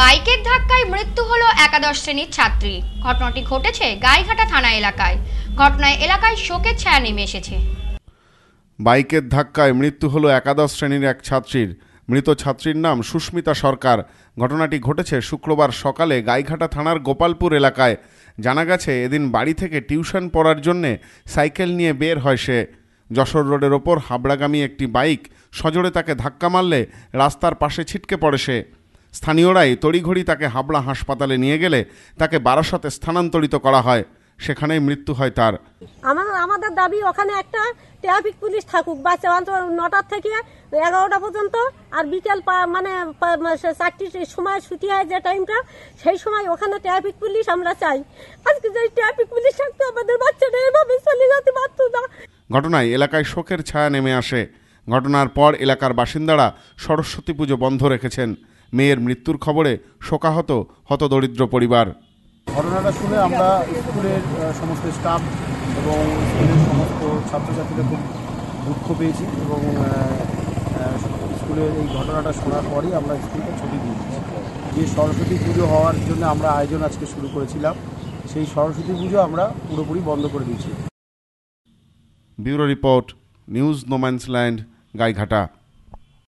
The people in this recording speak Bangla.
বাইকের ধাক্কায় মৃত্যু হলো একাদশ শ্রেণীর ছাত্রী ঘটনাটি ঘটেছে গাইঘাটা থানা এলাকায় ঘটনায় এলাকায় শোকের ছায়া নেমে এসেছে বাইকের ধাক্কায় মৃত্যু হলো একাদশ শ্রেণীর এক ছাত্রীর মৃত ছাত্রীর নাম সুস্মিতা সরকার ঘটনাটি ঘটেছে শুক্রবার সকালে গাইঘাটা থানার গোপালপুর এলাকায় জানা গেছে এদিন বাড়ি থেকে টিউশন পড়ার জন্যে সাইকেল নিয়ে বের হয় সে যশোর রোডের ওপর হাবড়াগামী একটি বাইক সজোরে তাকে ধাক্কা মারলে রাস্তার পাশে ছিটকে পড়ে সে স্থানীয়রাই তড়িঘড়ি তাকে হাবড়া হাসপাতালে নিয়ে গেলে তাকে বারাসাতে স্থানান্তরিত করা হয় সেখানেই মৃত্যু হয় তার আমার আমাদের দাবি ওখানে একটা ট্রাফিক পুলিশ থাকুক বাচ্চা অন্তর নটার থেকে এগারোটা পর্যন্ত আর বিকেল মানে চারটির সময় ছুটি হয় যে টাইমটা সেই সময় ওখানে ট্রাফিক পুলিশ আমরা চাই আজকে যে ট্রাফিক পুলিশ থাকতো আমাদের বাচ্চাটা এভাবে চলে যেতে পারত না ঘটনায় এলাকায় শোকের ছায়া নেমে আসে ঘটনার পর এলাকার বাসিন্দারা সরস্বতী পুজো বন্ধ রেখেছেন মেয়ের মৃত্যুর খবরে শোকাহত হতদরিদ্র পরিবার ঘটনাটা শুনে আমরা স্কুলের সমস্ত স্টাফ এবং স্কুলের সমস্ত ছাত্রছাত্রীরা খুব দুঃখ পেয়েছি এবং স্কুলের এই ঘটনাটা শোনার পরই আমরা স্কুলকে ছুটি দিয়েছি যে সরস্বতী পুজো হওয়ার জন্য আমরা আয়োজন আজকে শুরু করেছিলাম সেই সরস্বতী পুজো আমরা পুরোপুরি বন্ধ করে দিয়েছি bureau report news no man's land Gaighata